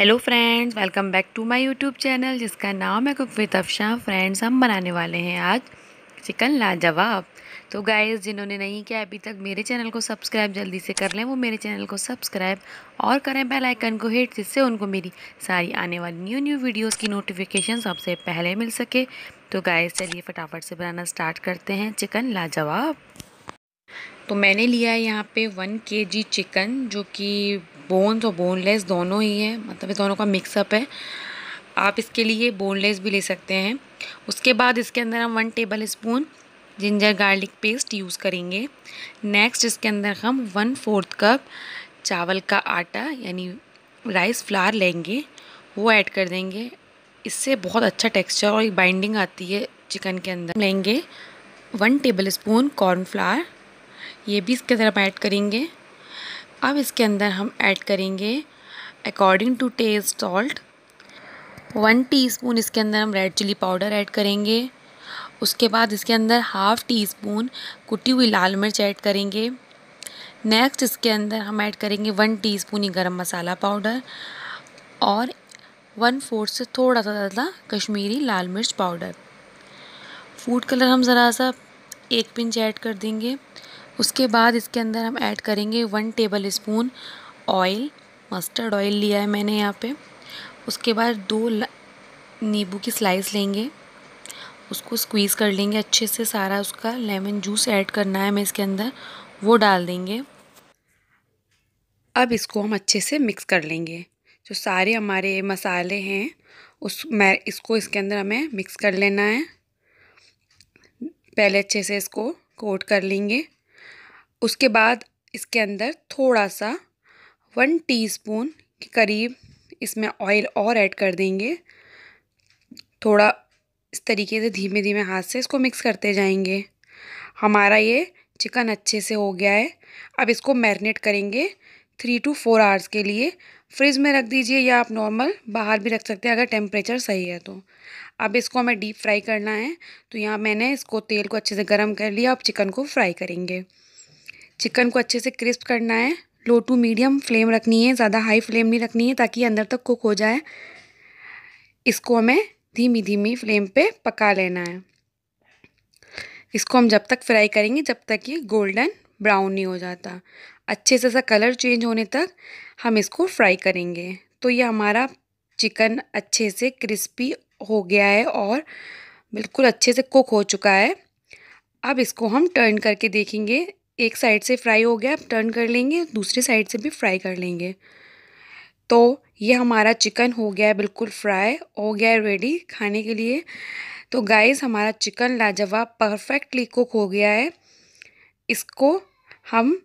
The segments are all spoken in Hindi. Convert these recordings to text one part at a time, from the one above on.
hello friends welcome back to my YouTube channel जिसका नाम है कुक विद अफशा फ्रेंड्स हम बनाने वाले हैं आज चिकन लाजवाब तो गाइस जिन्होंने नहीं किया अभी तक मेरे चैनल को सब्सक्राइब जल्दी से कर लें वो मेरे चैनल को सब्सक्राइब और करें बेल आइकन को हिट जिससे उनको मेरी सारी आने वाली न्यू न्यू वीडियोज़ की नोटिफिकेशन सबसे पहले मिल सके तो गाइज चलिए फटाफट से बनाना स्टार्ट करते हैं चिकन लाजवाब तो मैंने लिया है यहाँ पे वन के जी चिकन जो कि बोन्स और तो बोनलेस दोनों ही हैं मतलब ये दोनों का मिक्सअप है आप इसके लिए बोनलेस भी ले सकते हैं उसके बाद इसके अंदर हम one tablespoon ginger garlic paste use करेंगे नेक्स्ट इसके अंदर हम वन फोर्थ कप चावल का आटा यानी राइस फ्लार लेंगे वो ऐड कर देंगे इससे बहुत अच्छा टेक्सचर और एक बाइंडिंग आती है चिकन के अंदर लेंगे वन टेबल स्पून कॉर्नफ्लावर ये भी इसके अंदर हम ऐड करेंगे अब इसके अंदर हम ऐड करेंगे according to taste salt one teaspoon इसके अंदर हम रेड चिली पाउडर ऐड करेंगे उसके बाद इसके अंदर हाफ़ टी स्पून कुटी हुई लाल मिर्च ऐड करेंगे नेक्स्ट इसके अंदर हम ऐड करेंगे वन टी स्पून ही गर्म मसाला पाउडर और वन फोर्थ से थोड़ा सा ज़्यादा कश्मीरी लाल मिर्च पाउडर फूड कलर हम ज़रा सा एक पिंच ऐड कर देंगे उसके बाद इसके अंदर हम ऐड करेंगे one tablespoon oil mustard oil लिया है मैंने यहाँ पे उसके बाद दो नींबू की स्लाइस लेंगे उसको स्क्वीज़ कर लेंगे अच्छे से सारा उसका लेमन जूस ऐड करना है हमें इसके अंदर वो डाल देंगे अब इसको हम अच्छे से मिक्स कर लेंगे जो सारे हमारे मसाले हैं उस मैं इसको इसके अंदर हमें मिक्स कर लेना है पहले अच्छे से इसको कोट कर लेंगे उसके बाद इसके अंदर थोड़ा सा वन टीस्पून के करीब इसमें ऑयल और ऐड कर देंगे थोड़ा इस तरीके से धीमे धीमे हाथ से इसको मिक्स करते जाएंगे हमारा ये चिकन अच्छे से हो गया है अब इसको मैरिनेट करेंगे थ्री टू फोर आवर्स के लिए फ्रिज में रख दीजिए या आप नॉर्मल बाहर भी रख सकते हैं अगर टेम्परेचर सही है तो अब इसको हमें डीप फ्राई करना है तो यहाँ मैंने इसको तेल को अच्छे से गर्म कर लिया अब चिकन को फ्राई करेंगे चिकन को अच्छे से क्रिस्प करना है लो टू मीडियम फ्लेम रखनी है ज़्यादा हाई फ्लेम नहीं रखनी है ताकि अंदर तक कुक हो जाए इसको हमें धीमी धीमी फ्लेम पे पका लेना है इसको हम जब तक फ्राई करेंगे जब तक ये गोल्डन ब्राउन नहीं हो जाता अच्छे से सा कलर चेंज होने तक हम इसको फ्राई करेंगे तो ये हमारा चिकन अच्छे से क्रिस्पी हो गया है और बिल्कुल अच्छे से कुक हो चुका है अब इसको हम टर्न करके देखेंगे एक साइड से फ्राई हो गया अब टर्न कर लेंगे दूसरी साइड से भी फ्राई कर लेंगे तो ये हमारा चिकन हो गया है बिल्कुल फ्राई हो गया है रेडी खाने के लिए तो गाइस हमारा चिकन लाजवाब परफेक्टली कुक हो गया है इसको हम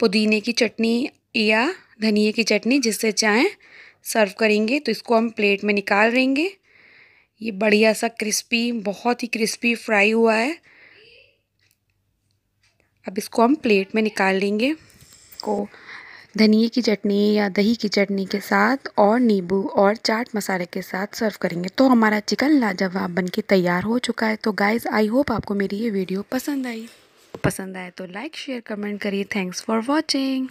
पुदीने की चटनी या धनिए की चटनी जिससे चाहें सर्व करेंगे तो इसको हम प्लेट में निकाल लेंगे ये बढ़िया सा क्रिस्पी बहुत ही क्रिस्पी फ्राई हुआ है अब इसको हम प्लेट में निकाल लेंगे को धनिए की चटनी या दही की चटनी के साथ और नींबू और चाट मसाले के साथ सर्व करेंगे तो हमारा चिकन लाजवाब बनके तैयार हो चुका है तो गाइज़ आई होप आपको मेरी ये वीडियो पसंद आई पसंद आए तो लाइक शेयर कमेंट करिए थैंक्स फॉर वॉचिंग